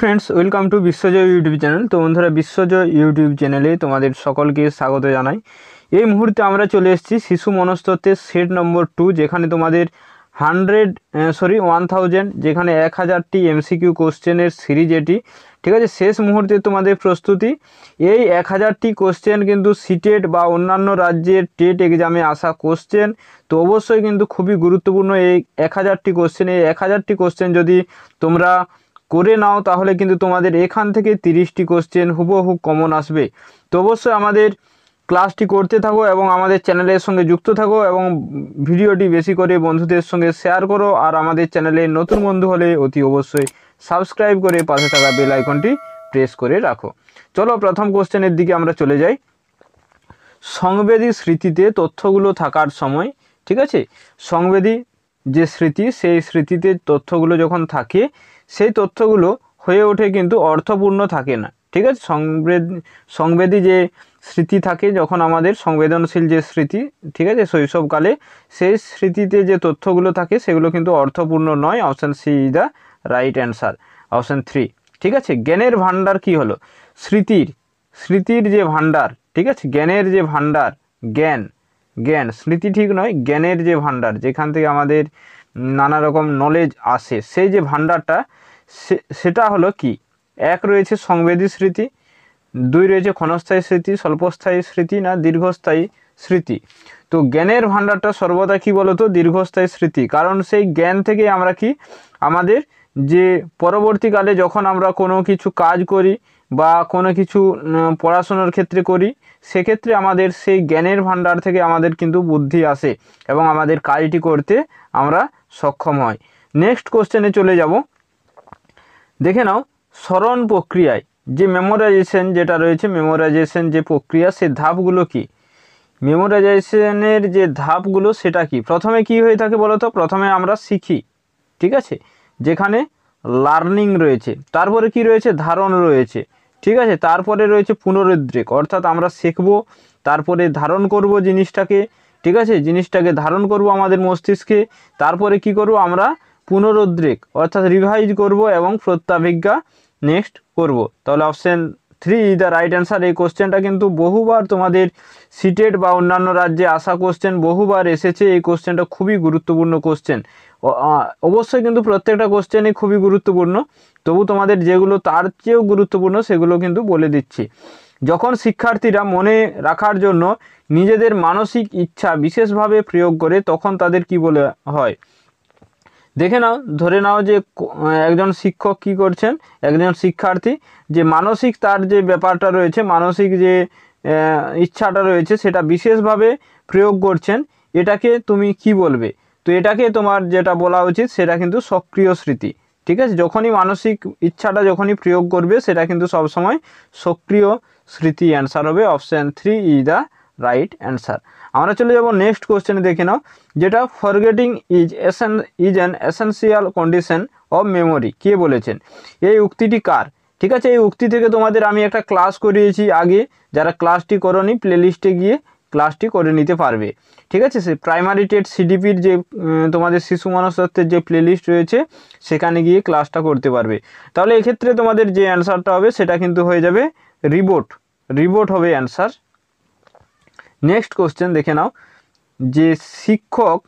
friends welcome to Biswajoy YouTube channel তো বন্ধুরা বিশ্বজয় YouTube চ্যানেলে তোমাদের সকলকে স্বাগত জানাই এই মুহূর্তে আমরা চলে এসেছি শিশু মনস্তত্ত্বের সেট নম্বর টু যেখানে তোমাদের হান্ড্রেড সরি ওয়ান থাউজেন্ড যেখানে এক হাজারটি এমসিকিউ কোশ্চেনের সিরিজ এটি ঠিক আছে শেষ মুহূর্তে তোমাদের প্রস্তুতি এই এক হাজারটি কোশ্চেন কিন্তু সিটেট e বা অন্যান্য রাজ্যের টেট e এক্সামে আসা কোশ্চেন তো অবশ্যই কিন্তু খুবই গুরুত্বপূর্ণ এই এক হাজারটি কোশ্চেন এই এক হাজারটি কোশ্চেন যদি তোমরা করে নাও তাহলে কিন্তু তোমাদের এখান থেকে তিরিশটি কোশ্চেন হুবহু কমন আসবে তো অবশ্যই আমাদের ক্লাসটি করতে থাকো এবং আমাদের চ্যানেলের সঙ্গে যুক্ত থাকো এবং ভিডিওটি বেশি করে বন্ধুদের সঙ্গে শেয়ার করো আর আমাদের চ্যানেলে নতুন বন্ধু হলে অতি অবশ্যই সাবস্ক্রাইব করে পাশে থাকা বেল আইকনটি প্রেস করে রাখো চলো প্রথম কোশ্চেনের দিকে আমরা চলে যাই সংবেদী স্মৃতিতে তথ্যগুলো থাকার সময় ঠিক আছে সংবেদী যে স্মৃতি সেই স্মৃতিতে তথ্যগুলো যখন থাকে সেই তথ্যগুলো হয়ে ওঠে কিন্তু অর্থপূর্ণ থাকে না ঠিক আছে সংবেদ সংবেদী যে স্মৃতি থাকে যখন আমাদের সংবেদনশীল যে স্মৃতি ঠিক আছে শৈশবকালে সেই স্মৃতিতে যে তথ্যগুলো থাকে সেগুলো কিন্তু অর্থপূর্ণ নয় option C is the right answer option three ঠিক আছে জ্ঞানের ভাণ্ডার কি হলো স্মৃতির স্মৃতির যে ভাণ্ডার ঠিক আছে জ্ঞানের যে ভাণ্ডার জ্ঞান জ্ঞান স্মৃতি ঠিক নয় জ্ঞানের যে ভাণ্ডার যেখান থেকে আমাদের নানা রকম নলেজ আসে সেই যে ভাণ্ডারটা সেটা হলো কি এক রয়েছে সংবেদী স্মৃতি দুই রয়েছে ক্ষণস্থায়ী স্মৃতি স্বল্পস্থায়ী স্মৃতি না দীর্ঘস্থায়ী স্মৃতি তো জ্ঞানের ভান্ডারটা সর্বদা কি বলতো দীর্ঘস্থায়ী স্মৃতি কারণ সেই জ্ঞান থেকে আমরা কি আমাদের যে পরবর্তীকালে যখন আমরা কোনো কিছু কাজ করি বা কোনো কিছু পড়াশুনোর ক্ষেত্রে করি সেক্ষেত্রে আমাদের সেই জ্ঞানের ভাণ্ডার থেকে আমাদের কিন্তু বুদ্ধি আসে এবং আমাদের কাজটি করতে আমরা সক্ষম হয় নেক্সট কোশ্চেনে চলে যাব দেখে নাও স্মরণ প্রক্রিয়ায় যে মেমোরাইজেশন যেটা রয়েছে মেমোরাইজেশন যে প্রক্রিয়া সে ধাপগুলো কি মেমোরাইজেশনের যে ধাপগুলো সেটা কি প্রথমে কি হয়ে থাকে বলো তো প্রথমে আমরা শিখি ঠিক আছে যেখানে লার্নিং রয়েছে তারপরে কি রয়েছে ধারণ রয়েছে ঠিক আছে তারপরে রয়েছে পুনরুদ্রেক অর্থাৎ আমরা শেখবো তারপরে ধারণ করব জিনিসটাকে ঠিক আছে জিনিসটাকে ধারণ করব আমাদের মস্তিষ্কে তারপরে কি করব আমরা পুনরুদ্রেক অর্থাৎ রিভাইজ করব এবং প্রত্যাভিজ্ঞা নেক্সট করব তাহলে option three is the right answer এই কোশ্চেনটা কিন্তু বহুবার তোমাদের সিটেট বা অন্যান্য রাজ্যে আসা কোশ্চেন বহুবার এসেছে এই কোশ্চেনটা খুবই গুরুত্বপূর্ণ কোশ্চেন অবশ্যই কিন্তু প্রত্যেকটা কোশ্চেনই খুবই গুরুত্বপূর্ণ তবু তোমাদের যেগুলো তার চেয়েও গুরুত্বপূর্ণ সেগুলো কিন্তু বলে দিচ্ছি যখন শিক্ষার্থীরা মনে রাখার জন্য নিজেদের মানসিক ইচ্ছা বিশেষভাবে প্রয়োগ করে তখন তাদের কি বলে হয় দেখে নাও ধরে নাও যে একজন শিক্ষক কি করছেন একজন শিক্ষার্থী যে মানসিক তার যে ব্যাপারটা রয়েছে মানসিক যে ইচ্ছাটা রয়েছে সেটা বিশেষভাবে প্রয়োগ করছেন এটাকে তুমি কি বলবে তো এটাকে তোমার যেটা বলা উচিত সেটা কিন্তু সক্রিয় স্মৃতি ঠিক আছে যখনই মানসিক ইচ্ছাটা যখনই প্রয়োগ করবে সেটা কিন্তু সবসময় সক্রিয় স্মৃতি অ্যান্সার হবে option three is the right answer আমরা চলে যাব নেক্সট কোয়েশ্চেন দেখে নাও যেটা forgetting is essen is an essential condition of memory কে বলেছেন এই উক্তিটি কার ঠিক আছে এই উক্তি থেকে তোমাদের আমি একটা ক্লাস করিয়েছি আগে যারা ক্লাসটি করি প্লেলিস্টে গিয়ে ক্লাসটি করে নিতে পারবে ঠিক আছে সে প্রাইমারি টেট সিডিপির যে তোমাদের শিশু মানসতত্ত্বের যে প্লেলিস্ট রয়েছে সেখানে গিয়ে ক্লাসটা করতে পারবে তাহলে এক্ষেত্রে তোমাদের যে অ্যান্সারটা হবে সেটা কিন্তু হয়ে যাবে রিবোট রিবোট হবে অ্যান্সার নেক্সট কোশ্চেন দেখে নাও যে শিক্ষক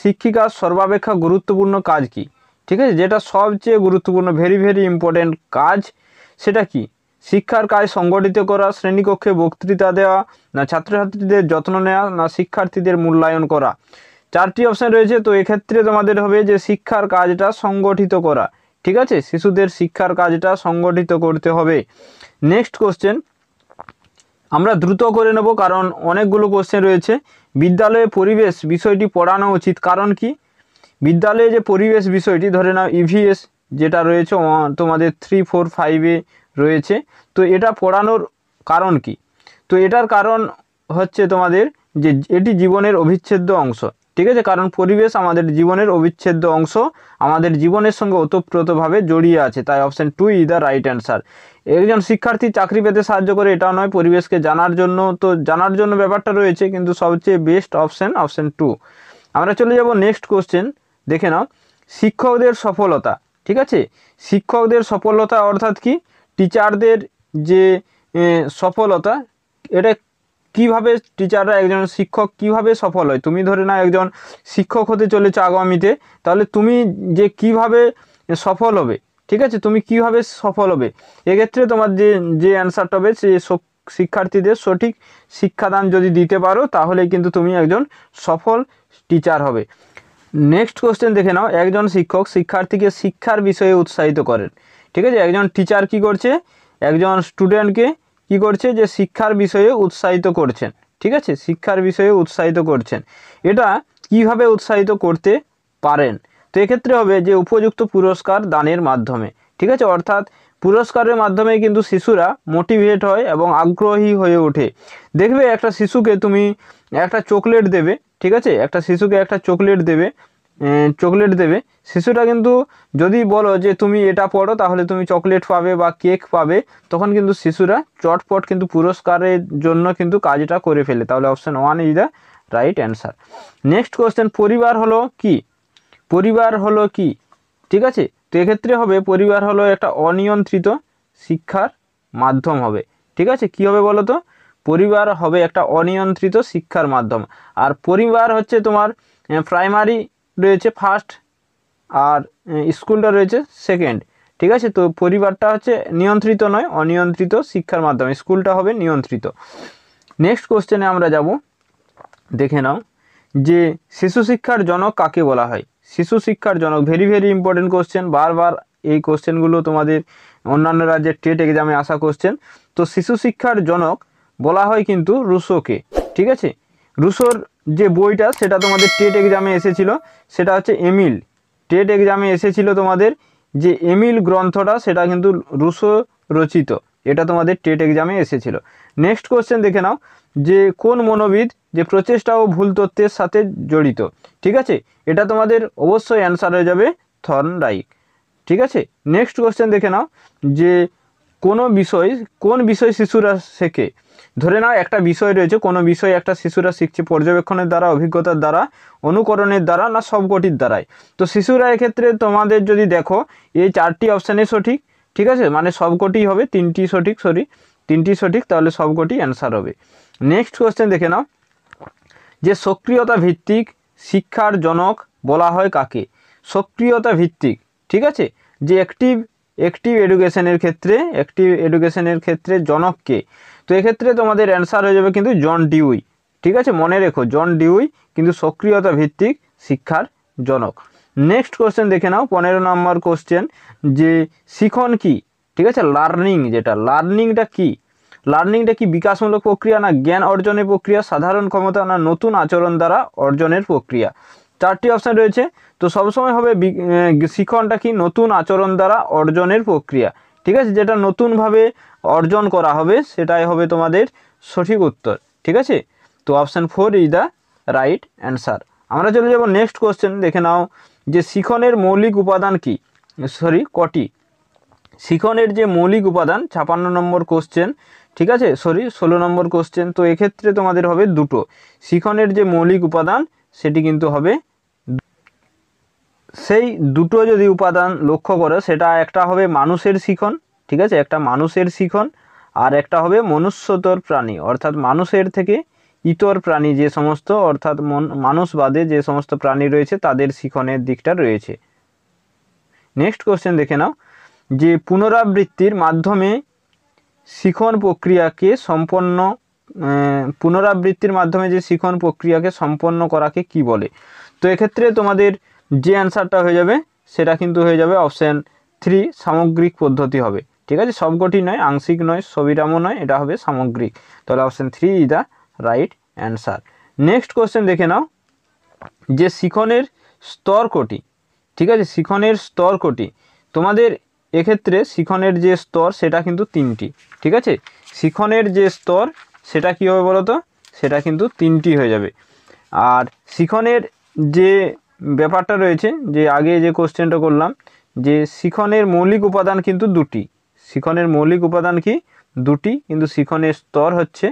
শিক্ষিকার সর্বাপেক্ষা গুরুত্বপূর্ণ কাজ কি ঠিক আছে যেটা সবচেয়ে গুরুত্বপূর্ণ ভেরি ভেরি ইম্পর্টেন্ট কাজ সেটা কি শিক্ষার কাজ সংগঠিত করা শ্রেণীকক্ষে বক্তৃতা দেওয়া না ছাত্রছাত্রীদের যত্ন নেওয়া না শিক্ষার্থীদের মূল্যায়ন করা চারটি অপশান রয়েছে তো এক্ষেত্রে তোমাদের হবে যে শিক্ষার কাজটা সংগঠিত করা ঠিক আছে শিশুদের শিক্ষার কাজটা সংগঠিত করতে হবে নেক্সট কোশ্চেন আমরা দ্রুত করে নেব কারণ অনেকগুলো কোশ্চেন রয়েছে বিদ্যালয়ে পরিবেশ বিষয়টি পড়ানো উচিত কারণ কি বিদ্যালয়ে যে পরিবেশ বিষয়টি ধরে নাও ইভিএস e যেটা রয়েছে তোমাদের থ্রি ফোর ফাইভে রয়েছে তো এটা পড়ানোর কারণ কি তো এটার কারণ হচ্ছে তোমাদের যে এটি জীবনের অবিচ্ছেদ্য অংশ ঠিক আছে কারণ পরিবেশ আমাদের জীবনের অবিচ্ছেদ্য অংশ আমাদের জীবনের সঙ্গে ওতপ্রোতভাবে জড়িয়ে আছে তাই option two is the right answer একজন শিক্ষার্থী চাকরি পেতে সাহায্য করে এটাও নয় পরিবেশকে জানার জন্য তো জানার জন্য ব্যাপারটা রয়েছে কিন্তু সবচেয়ে বেস্ট অপশান অপশান টু আমরা চলে যাব নেক্সট কোশ্চেন দেখে নাও শিক্ষকদের সফলতা ঠিক আছে শিক্ষকদের সফলতা অর্থাৎ কি টিচারদের যে সফলতা এটা কিভাবে টিচাররা একজন শিক্ষক কিভাবে সফল হয় তুমি ধরে না একজন শিক্ষক হতে চলেছ আগামীতে তাহলে তুমি যে কিভাবে সফল হবে ঠিক আছে তুমি কিভাবে সফল হবে এক্ষেত্রে তোমার যে যে অ্যান্সারটা হবে সে শিক্ষার্থীদের সঠিক শিক্ষাদান যদি দিতে পারো তাহলে কিন্তু তুমি একজন সফল টিচার হবে নেক্সট কোশ্চেন দেখে নাও একজন শিক্ষক শিক্ষার্থীকে শিক্ষার বিষয়ে উৎসাহিত করেন ঠিক আছে একজন টিচার কি করছে একজন স্টুডেন্টকে কি করছে যে শিক্ষার বিষয়ে উৎসাহিত করছেন ঠিক আছে শিক্ষার বিষয়ে উৎসাহিত করছেন এটা কিভাবে উৎসাহিত করতে পারেন তো এক্ষেত্রে হবে যে উপযুক্ত পুরস্কার দানের মাধ্যমে ঠিক আছে অর্থাৎ পুরস্কারের মাধ্যমে কিন্তু শিশুরা মোটিভেট হয় এবং আগ্রহী হয়ে ওঠে দেখবে একটা শিশুকে তুমি একটা চকলেট দেবে ঠিক আছে একটা শিশুকে একটা চকলেট দেবে চকলেট দেবে শিশুটা কিন্তু যদি বলো যে তুমি এটা পড়ো তাহলে তুমি চকলেট পাবে বা কেক পাবে তখন কিন্তু শিশুরা চটপট কিন্তু পুরস্কারের জন্য কিন্তু কাজটা করে ফেলে তাহলে option one is the right answer next question পরিবার হলো কি পরিবার হলো কি ঠিক আছে তো এক্ষেত্রে হবে পরিবার হলো একটা অনিয়ন্ত্রিত শিক্ষার মাধ্যম হবে ঠিক আছে কি হবে বলো তো পরিবার হবে একটা অনিয়ন্ত্রিত শিক্ষার মাধ্যম আর পরিবার হচ্ছে তোমার প্রাইমারি রয়েছে ফার্স্ট আর স্কুলটা রয়েছে সেকেন্ড ঠিক আছে তো পরিবারটা হচ্ছে নিয়ন্ত্রিত নয় অনিয়ন্ত্রিত শিক্ষার মাধ্যমে স্কুলটা হবে নিয়ন্ত্রিত নেক্সট কোশ্চেনে আমরা যাব দেখে নাও যে শিশু শিক্ষার জনক কাকে বলা হয় শিশু শিক্ষার জনক ভেরি ভেরি ইম্পর্টেন্ট কোশ্চেন বারবার এই কোশ্চেনগুলো তোমাদের অন্যান্য রাজ্যের টেট এক্সামে আসা কোশ্চেন তো শিশু শিক্ষার জনক বলা হয় কিন্তু রুশোকে ঠিক আছে রুশোর যে বইটা সেটা তোমাদের টেট এক্সামে এসেছিল সেটা হচ্ছে এমিল টেট এক্সামে এসেছিল তোমাদের যে এমিল গ্রন্থটা সেটা কিন্তু রুশো রচিত এটা তোমাদের টেট এক্সামে এসেছিল নেক্সট কোশ্চেন দেখে নাও যে কোন মনোবিদ যে প্রচেষ্টা ও ভুল তথ্যের সাথে জড়িত ঠিক আছে এটা তোমাদের অবশ্যই অ্যান্সার হয়ে যাবে থর্নরাইক ঠিক আছে নেক্সট কোশ্চেন দেখে নাও যে কোনো বিষয় কোন বিষয় শিশুরা শেখে ধরে নাও একটা বিষয় রয়েছে কোনো বিষয় একটা শিশুরা শিখছে পর্যবেক্ষণের দ্বারা অভিজ্ঞতার দ্বারা অনুকরণের দ্বারা না সবকটির দ্বারাই তো শিশুরা এক্ষেত্রে তোমাদের যদি দেখো এই চারটি অপশানে সঠিক ঠিক আছে মানে সবকটি হবে তিনটি সঠিক সরি তিনটি সঠিক তাহলে সবকটি অ্যান্সার হবে নেক্সট কোয়েশ্চেন দেখে নাও যে সক্রিয়তা ভিত্তিক শিক্ষার জনক বলা হয় কাকে সক্রিয়তা ভিত্তিক ঠিক আছে যে অ্যাক্টিভ অ্যাক্টিভ এডুকেশনের ক্ষেত্রে অ্যাক্টিভ এডুকেশনের ক্ষেত্রে জনককে তো এক্ষেত্রে তোমাদের অ্যান্সার হয়ে যাবে কিন্তু জন ডিউই ঠিক আছে মনে রেখো জন ডিউই কিন্তু সক্রিয়তা ভিত্তিক শিক্ষার জনক নেক্সট কোশ্চেন দেখে নাও পনেরো নম্বর কোশ্চেন যে শিখন কি ঠিক আছে লার্নিং যেটা লার্নিংটা কি লার্নিংটা কি বিকাশমূলক প্রক্রিয়া না জ্ঞান অর্জনের প্রক্রিয়া সাধারণ ক্ষমতা না নতুন আচরণ দ্বারা অর্জনের প্রক্রিয়া চারটি অপশান রয়েছে তো সবসময় হবে শিখনটা কি নতুন আচরণ দ্বারা অর্জনের প্রক্রিয়া ঠিক আছে যেটা নতুনভাবে অর্জন করা হবে সেটাই হবে তোমাদের সঠিক উত্তর ঠিক আছে তো option four is the right answer আমরা চলে যাব নেক্সট কোশ্চেন দেখে নাও যে শিখনের মৌলিক উপাদান কি সরি কটি শিখনের যে মৌলিক উপাদান ছাপান্ন নম্বর কোশ্চেন ঠিক আছে সরি ষোলো নম্বর কোশ্চেন তো এক্ষেত্রে তোমাদের হবে দুটো শিখনের যে মৌলিক উপাদান সেটি কিন্তু হবে সেই দুটো যদি উপাদান লক্ষ্য করো সেটা একটা হবে মানুষের শিখন ঠিক আছে একটা মানুষের শিখন আর একটা হবে মনুষ্যতর প্রাণী অর্থাৎ মানুষের থেকে ইতর প্রাণী যে সমস্ত অর্থাৎ মানুষ বাদে যে সমস্ত প্রাণী রয়েছে তাদের শিখনের দিকটা রয়েছে নেক্সট কোশ্চেন দেখে নাও যে পুনরাবৃত্তির মাধ্যমে শিখন প্রক্রিয়াকে সম্পন্ন পুনরাবৃত্তির মাধ্যমে যে শিখন প্রক্রিয়াকে সম্পন্ন করাকে কি বলে তো এক্ষেত্রে তোমাদের যে অ্যান্সারটা হয়ে যাবে সেটা কিন্তু হয়ে যাবে অপশান থ্রি সামগ্রিক পদ্ধতি হবে ঠিক আছে সবকটি নয় আংশিক নয় সবিরামও নয় এটা হবে সামগ্রিক তাহলে option three is the right answer next question দেখে নাও যে শিখনের স্তর কোটি ঠিক আছে শিখনের স্তর কোটি তোমাদের এক্ষেত্রে শিখনের যে স্তর সেটা কিন্তু তিনটি ঠিক আছে শিখনের যে স্তর সেটা কী হবে বলো তো সেটা কিন্তু তিনটি হয়ে যাবে আর শিখনের যে ব্যাপারটা রয়েছে যে আগে যে কোশ্চেনটা করলাম যে শিখনের মৌলিক উপাদান কিন্তু দুটি শিখনের মৌলিক উপাদান কি দুটি কিন্তু শিখনের স্তর হচ্ছে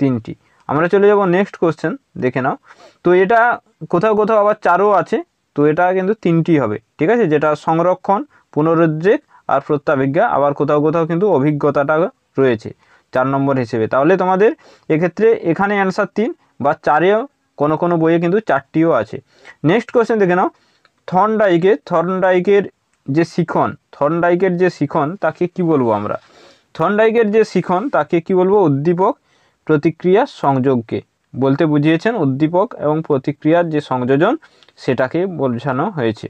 তিনটি আমরা চলে যাব নেক্সট কোশ্চেন দেখে নাও তো এটা কোথাও কোথাও আবার চারও আছে তো এটা কিন্তু তিনটি হবে ঠিক আছে যেটা সংরক্ষণ পুনরুদ্রেক আর প্রত্যাভিজ্ঞা আবার কোথাও কোথাও কিন্তু অভিজ্ঞতাটা রয়েছে চার নম্বর হিসেবে তাহলে তোমাদের এক্ষেত্রে এখানে অ্যান্সার তিন বা চারেও কোনো কোনো বইয়ে কিন্তু চারটিও আছে নেক্সট কোয়েশ্চেন দেখে নাও থর্নডাইকে থর্নডাইকের যে শিখন থর্নডাইকের যে শিখন তাকে কি বলবো আমরা থর্নডাইকের যে শিখন তাকে কি বলবো উদ্দীপক প্রতিক্রিয়া সংযোগকে বলতে বুঝিয়েছেন উদ্দীপক এবং প্রতিক্রিয়ার যে সংযোজন সেটাকে বোঝানো হয়েছে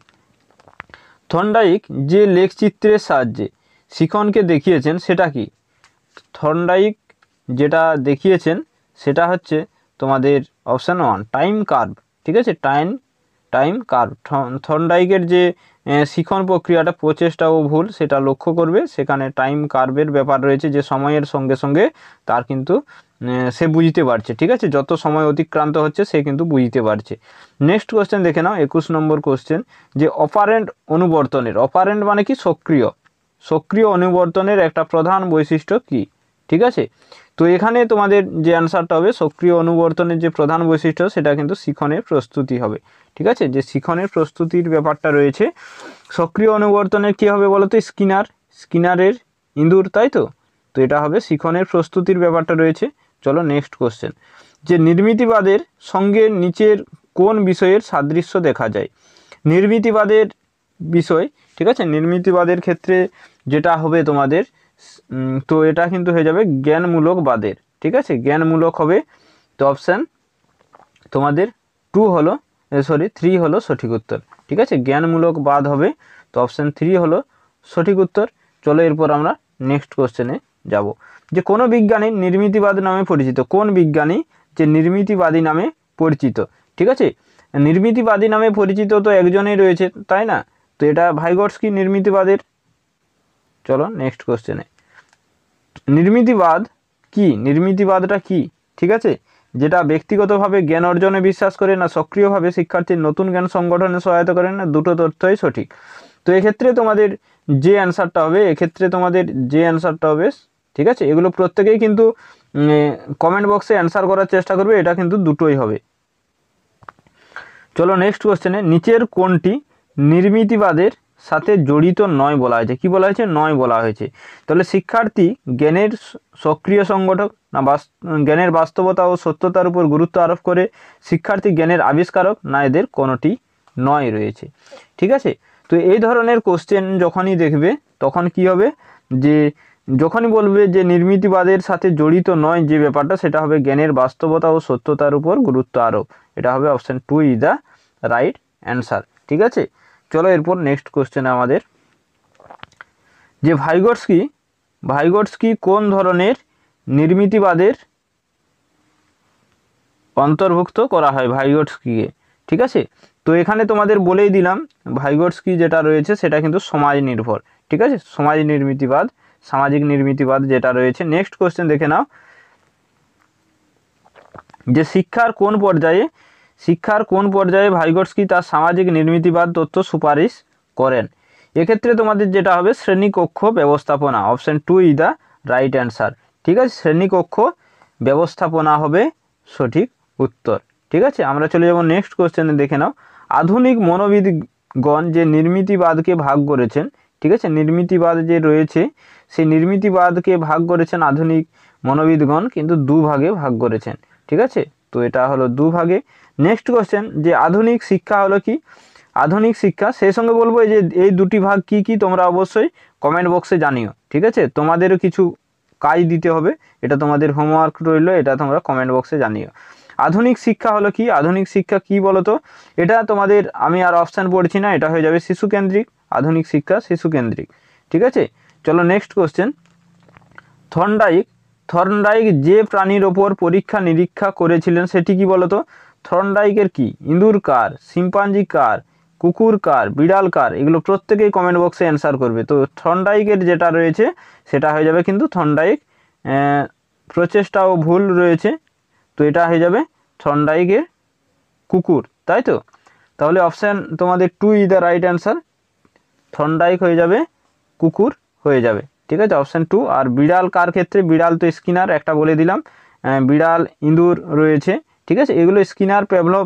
থর্নডাইক যে লেখচিত্রের সাহায্যে শিখনকে দেখিয়েছেন সেটা কি থর্নডাইক যেটা দেখিয়েছেন সেটা হচ্ছে তোমাদের অপশান ওয়ান টাইম কার্ভ ঠিক আছে টাইম টাইম কার্ভ থন্ডাইকের যে শিখন প্রক্রিয়াটা প্রচেষ্টা ও ভুল সেটা লক্ষ্য করবে সেখানে টাইম কার্ভের ব্যাপার রয়েছে যে সময়ের সঙ্গে সঙ্গে তার কিন্তু সে বুঝতে পারছে ঠিক আছে যত সময় অতিক্রান্ত হচ্ছে সে কিন্তু বুঝতে পারছে নেক্সট কোশ্চেন দেখে নাও একুশ নম্বর কোশ্চেন যে অপারেন্ট অনুবর্তনের অপারেন্ট মানে কি সক্রিয় সক্রিয় অনুবর্তনের একটা প্রধান বৈশিষ্ট্য কি ঠিক আছে তো এখানে তোমাদের যে অ্যান্সারটা হবে সক্রিয় অনুবর্তনের যে প্রধান বৈশিষ্ট্য সেটা কিন্তু শিখনের প্রস্তুতি হবে ঠিক আছে যে শিখনের প্রস্তুতির ব্যাপারটা রয়েছে সক্রিয় অনুবর্তনের কী হবে বলো তো স্কিনার স্কিনারের ইঁদুর তাই তো তো এটা হবে শিখনের প্রস্তুতির ব্যাপারটা রয়েছে চলো নেক্সট কোশ্চেন যে নির্মিতিবাদের সঙ্গে নিচের কোন বিষয়ের সাদৃশ্য দেখা যায় নির্মিতিবাদের বিষয় ঠিক আছে নির্মিতিবাদের ক্ষেত্রে যেটা হবে তোমাদের তো এটা কিন্তু হয়ে যাবে জ্ঞানমূলক বাদের ঠিক আছে জ্ঞানমূলক হবে তো অপশান তোমাদের টু হলো সরি থ্রি হলো সঠিক উত্তর ঠিক আছে জ্ঞানমূলক বাদ হবে তো অপশান থ্রি হলো সঠিক উত্তর চলো এরপর আমরা নেক্সট কোশ্চেনে যাব যে কোনো বিজ্ঞানী নির্মিতিবাদ নামে পরিচিত কোন বিজ্ঞানী যে নির্মিতিবাদী নামে পরিচিত ঠিক আছে নির্মিতিবাদী নামে পরিচিত তো একজনেই রয়েছে তাই না তো এটা কি নির্মিতিবাদের চলো নেক্সট কোশ্চেনে নির্মিতিবাদ কি নির্মিতিবাদটা কি ঠিক আছে যেটা ব্যক্তিগতভাবে জ্ঞান অর্জনে বিশ্বাস করে না সক্রিয়ভাবে শিক্ষার্থীর নতুন জ্ঞান সংগঠনে সহায়তা করে না দুটো তথ্যই সঠিক তো এক্ষেত্রে তোমাদের যে অ্যান্সারটা হবে এক্ষেত্রে তোমাদের যে অ্যান্সারটা হবে ঠিক আছে এগুলো প্রত্যেকেই কিন্তু কমেন্ট বক্সে অ্যান্সার করার চেষ্টা করবে এটা কিন্তু দুটোই হবে চলো নেক্সট কোশ্চেনে নিচের কোনটি নির্মিতিবাদের সাথে জড়িত নয় বলা হয়েছে কি বলা হয়েছে নয় বলা হয়েছে তাহলে শিক্ষার্থী জ্ঞানের সক্রিয় সংগঠক না জ্ঞানের বাস্তবতা ও সত্যতার উপর গুরুত্ব আরোপ করে শিক্ষার্থী জ্ঞানের আবিষ্কারক না এদের কোনোটি নয় রয়েছে ঠিক আছে তো এই ধরনের কোশ্চেন যখনই দেখবে তখন কি হবে যে যখনই বলবে যে নির্মিতিবাদের সাথে জড়িত নয় যে ব্যাপারটা সেটা হবে জ্ঞানের বাস্তবতা ও সত্যতার উপর গুরুত্ব আরোপ এটা হবে option two is the right answer ঠিক আছে চলো এরপর নেক্সট কোশ্চেন আমাদের যে ভাইগটস্কি ভাইগটস্কি কোন ধরনের নির্মিতিবাদের অন্তর্ভুক্ত করা হয় ভাইগটস্কিকে ঠিক আছে তো এখানে তোমাদের বলেই দিলাম ভাইগটস্কি যেটা রয়েছে সেটা কিন্তু সমাজ নির্ভর ঠিক আছে সমাজ নির্মিতিবাদ সামাজিক নির্মিতিবাদ যেটা রয়েছে নেক্সট কোশ্চেন দেখে নাও যে শিক্ষার কোন পর্যায়ে শিক্ষার কোন পর্যায়ে ভাইগটস্কি তার সামাজিক নির্মিতিবাদ তত্ত্ব সুপারিশ করেন এক্ষেত্রে তোমাদের যেটা হবে শ্রেণীকক্ষ ব্যবস্থাপনা option two is the right answer ঠিক আছে শ্রেণীকক্ষ ব্যবস্থাপনা হবে সঠিক উত্তর ঠিক আছে আমরা চলে যাব নেক্সট কোয়েশ্চেনে দেখে নাও আধুনিক মনোবিদগণ যে নির্মিতিবাদকে ভাগ করেছেন ঠিক আছে নির্মিতিবাদ যে রয়েছে সেই নির্মিতিবাদকে ভাগ করেছেন আধুনিক মনোবিদগণ কিন্তু দুভাগে ভাগ করেছেন ঠিক আছে তো এটা হলো দুভাগে নেক্সট কোশ্চেন যে আধুনিক শিক্ষা হলো কি আধুনিক শিক্ষা সেই সঙ্গে বলবো যে এই দুটি ভাগ কি কি তোমরা অবশ্যই কমেন্ট বক্সে জানিও ঠিক আছে তোমাদেরও কিছু কাজ দিতে হবে এটা তোমাদের হোমওয়ার্ক রইল এটা তোমরা কমেন্ট বক্সে জানিও আধুনিক শিক্ষা হলো কি আধুনিক শিক্ষা কি বলতো এটা তোমাদের আমি আর অপশান পড়ছি না এটা হয়ে যাবে শিশুকেন্দ্রিক আধুনিক শিক্ষা শিশুকেন্দ্রিক ঠিক আছে চলো নেক্সট কোশ্চেন থর্নডাইক থর্নডাইক যে প্রাণীর ওপর পরীক্ষা নিরীক্ষা করেছিলেন সেটি কি বলতো থর্নডাইকের কি ইঁদুর কার শিম্পাঞ্জি কার কুকুর কার বিড়াল কার এগুলো প্রত্যেকেই কমেন্ট বক্সে অ্যান্সার করবে তো থর্নডাইকের যেটা রয়েছে সেটা হয়ে যাবে কিন্তু থর্নডাইক প্রচেষ্টাও ভুল রয়েছে তো এটা হয়ে যাবে থর্নডাইকের কুকুর তাই তো তাহলে অপশান তোমাদের two is the right answer Thorndike হয়ে যাবে কুকুর হয়ে যাবে ঠিক আছে অপশান টু আর বিড়াল কার ক্ষেত্রে বিড়াল তো স্কিনার একটা বলে দিলাম বিড়াল ইঁদুর রয়েছে ঠিক আছে এগুলো স্কিনার প্যাভলভ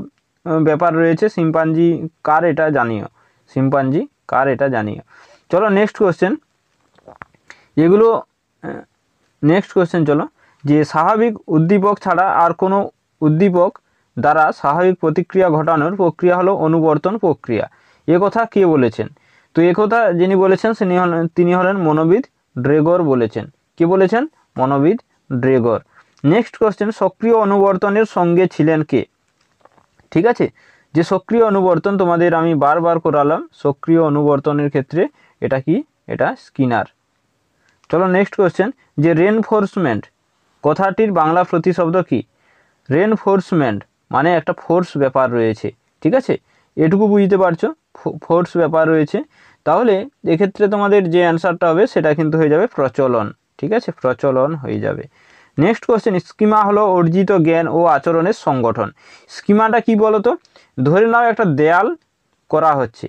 ব্যাপার রয়েছে সিম্পাঞ্জি কার এটা জানিও শিম্পাঞ্জি কার এটা জানিও চলো নেক্সট কোশ্চেন এগুলো নেক্সট কোশ্চেন চলো যে স্বাভাবিক উদ্দীপক ছাড়া আর কোনো উদ্দীপক দ্বারা স্বাভাবিক প্রতিক্রিয়া ঘটানোর প্রক্রিয়া হলো অনুবর্তন প্রক্রিয়া এ কথা কে বলেছেন তো কথা যিনি বলেছেন তিনি হলেন মনোবিদ ড্রেগর বলেছেন কে বলেছেন মনোবিদ ড্রেগর নেক্সট কোয়েশ্চেন সক্রিয় অনুবর্তনের সঙ্গে ছিলেন কে ঠিক আছে যে সক্রিয় অনুবর্তন তোমাদের আমি বারবার করালাম সক্রিয় অনুবর্তনের ক্ষেত্রে এটা কি এটা স্কিনার চলো নেক্সট কোয়েশ্চেন যে রেনফোর্সমেন্ট কথাটির বাংলা প্রতিশব্দ কি রেনফোর্সমেন্ট মানে একটা ফোর্স ব্যাপার রয়েছে ঠিক আছে এটুকু বুঝতে পারছো ফোর্স ব্যাপার রয়েছে তাহলে এক্ষেত্রে তোমাদের যে অ্যান্সারটা হবে সেটা কিন্তু হয়ে যাবে প্রচলন ঠিক আছে প্রচলন হয়ে যাবে নেক্সট কোশ্চেন স্কিমা হলো অর্জিত জ্ঞান ও আচরণের সংগঠন স্কিমাটা কি বলতো ধরে নাও একটা দেয়াল করা হচ্ছে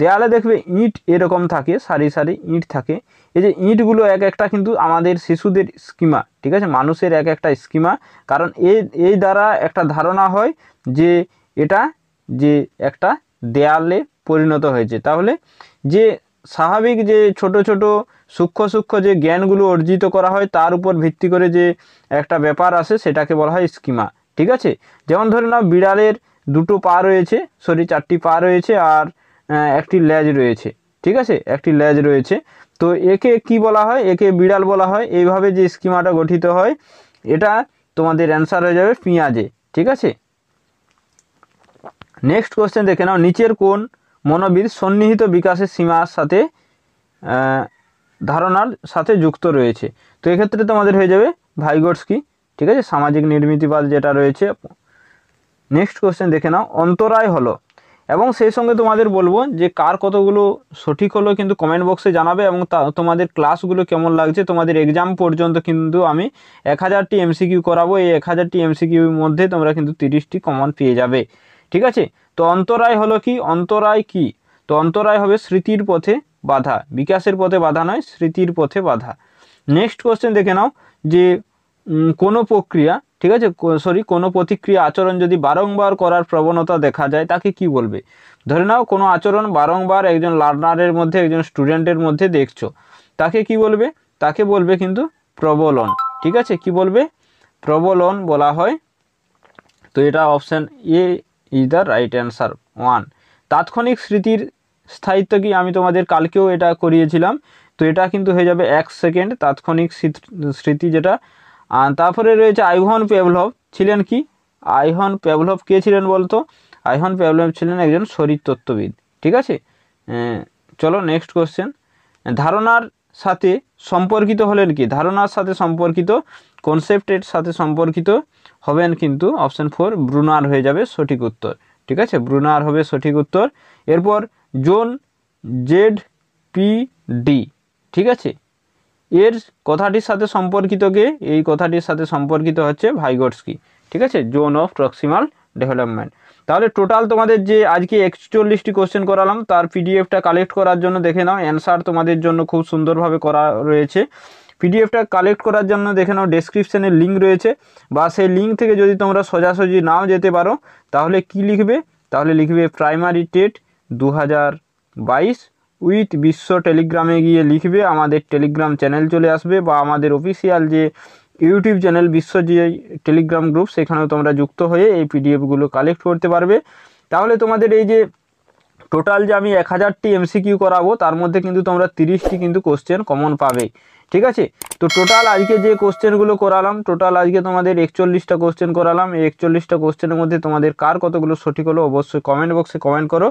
দেয়ালে দেখবে ইঁট এরকম থাকে সারি সারি ইঁট থাকে এই যে ইঁটগুলো এক একটা কিন্তু আমাদের শিশুদের স্কিমা ঠিক আছে মানুষের এক একটা স্কিমা কারণ এই এই দ্বারা একটা ধারণা হয় যে এটা যে একটা দেয়ালে পরিণত হয়েছে তাহলে যে স্বাভাবিক যে ছোট ছোট সূক্ষ্ম সূক্ষ্ম যে জ্ঞানগুলো অর্জিত করা হয় তার উপর ভিত্তি করে যে একটা ব্যাপার আসে সেটাকে বলা হয় স্কিমা ঠিক আছে যেমন ধরে নাও বিড়ালের দুটো পা রয়েছে সরি চারটি পা রয়েছে আর একটি ল্যাজ রয়েছে ঠিক আছে একটি ল্যাজ রয়েছে তো একে কি বলা হয় একে বিড়াল বলা হয় এইভাবে যে স্কিমাটা গঠিত হয় এটা তোমাদের অ্যান্সার হয়ে যাবে পিঁয়াজে ঠিক আছে নেক্সট কোশ্চেন দেখে নাও নিচের কোন মনোবিদ সন্নিহিত বিকাশের সীমার সাথে ধারণার সাথে যুক্ত রয়েছে তো এক্ষেত্রে তোমাদের হয়ে যাবে কি ঠিক আছে সামাজিক নির্মিতিবাদ যেটা রয়েছে নেক্সট কোশ্চেন দেখে নাও অন্তরায় হলো এবং সেই সঙ্গে তোমাদের বলবো যে কার কতগুলো সঠিক হলো কিন্তু কমেন্ট বক্সে জানাবে এবং তোমাদের ক্লাসগুলো কেমন লাগছে তোমাদের এক্সাম পর্যন্ত কিন্তু আমি এক হাজারটি এমসিকিউ করাবো এই এক হাজারটি এমসিকিউর মধ্যে তোমরা কিন্তু তিরিশটি কমন পেয়ে যাবে ঠিক আছে তো অন্তরায় হলো কি অন্তরায় কি তো অন্তরায় হবে স্মৃতির পথে বাধা বিকাশের পথে বাধা নয় স্মৃতির পথে বাধা নেক্সট কোশ্চেন দেখে নাও যে কোনো প্রক্রিয়া ঠিক আছে সরি কোনো প্রতিক্রিয়া আচরণ যদি বারংবার করার প্রবণতা দেখা যায় তাকে কি বলবে ধরে নাও কোনো আচরণ বারংবার একজন লার্নারের মধ্যে একজন স্টুডেন্টের মধ্যে দেখছো তাকে কি বলবে তাকে বলবে কিন্তু প্রবলন ঠিক আছে কি বলবে প্রবলন বলা হয় তো এটা option A is the right answer one তাৎক্ষণিক স্মৃতির স্থায়িত্ব কি আমি তোমাদের কালকেও এটা করিয়েছিলাম তো এটা কিন্তু হয়ে যাবে এক সেকেন্ড তাৎক্ষণিক স্মৃতি যেটা তারপরে রয়েছে আইভন পেভলভ ছিলেন কি আইহন পেভলভ কে ছিলেন বলতো আইহন পেভলভ ছিলেন একজন শরীরতত্ত্ববিদ ঠিক আছে হ্যাঁ, চলো নেক্সট কোশ্চেন ধারণার সাথে সম্পর্কিত হলেন কি ধারণার সাথে সম্পর্কিত কনসেপ্টের সাথে সম্পর্কিত হবেন কিন্তু অপশান ফোর ব্রুনার হয়ে যাবে সঠিক উত্তর ঠিক আছে ব্রুনার হবে সঠিক উত্তর এরপর জোন জেড পি ডি ঠিক আছে এর কথাটির সাথে সম্পর্কিতকে এই কথাটির সাথে সম্পর্কিত হচ্ছে ভাইগটসকি ঠিক আছে জোন অফ প্রক্সিমাল ডেভেলপমেন্ট তাহলে টোটাল তোমাদের যে আজকে একচল্লিশটি কোশ্চেন করালাম তার পিডিএফটা কালেক্ট করার জন্য দেখে নাও অ্যান্সার তোমাদের জন্য খুব সুন্দরভাবে করা রয়েছে পিডিএফটা কালেক্ট করার জন্য দেখে নাও ডেসক্রিপশানের লিঙ্ক রয়েছে বা সেই লিঙ্ক থেকে যদি তোমরা সোজাসুজি নাও যেতে পারো তাহলে কি লিখবে তাহলে লিখবে প্রাইমারি টেট দু উইথ বিশ্ব টেলিগ্রামে গিয়ে লিখবে আমাদের টেলিগ্রাম চ্যানেল চলে আসবে বা আমাদের অফিসিয়াল যে ইউটিউব চ্যানেল বিশ্ব যে টেলিগ্রাম গ্রুপ সেখানেও তোমরা যুক্ত হয়ে এই পিডিএফগুলো কালেক্ট করতে পারবে তাহলে তোমাদের এই যে টোটাল যে আমি এক হাজারটি এমসিকিউ করাবো তার মধ্যে কিন্তু তোমরা তিরিশটি কিন্তু কোশ্চেন কমন পাবে ঠিক আছে তো টোটাল আজকে যে কোশ্চেনগুলো করালাম টোটাল আজকে তোমাদের একচল্লিশটা কোশ্চেন করালাম এই একচল্লিশটা কোশ্চেনের মধ্যে তোমাদের কার কতগুলো সঠিক হলো অবশ্যই কমেন্ট বক্সে কমেন্ট করো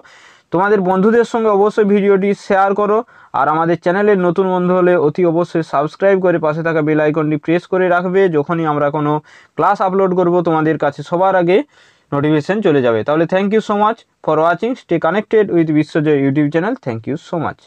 তোমাদের বন্ধুদের সঙ্গে অবশ্যই ভিডিওটি শেয়ার করো আর আমাদের চ্যানেলের নতুন বন্ধু হলে অতি অবশ্যই সাবস্ক্রাইব করে পাশে থাকা বেল আইকনটি প্রেস করে রাখবে যখনই আমরা কোনো ক্লাস আপলোড করব তোমাদের কাছে সবার আগে নোটিফিকেশান চলে যাবে তাহলে thank you so much for watching stay connected with Biswajoy YouTube channel thank you so much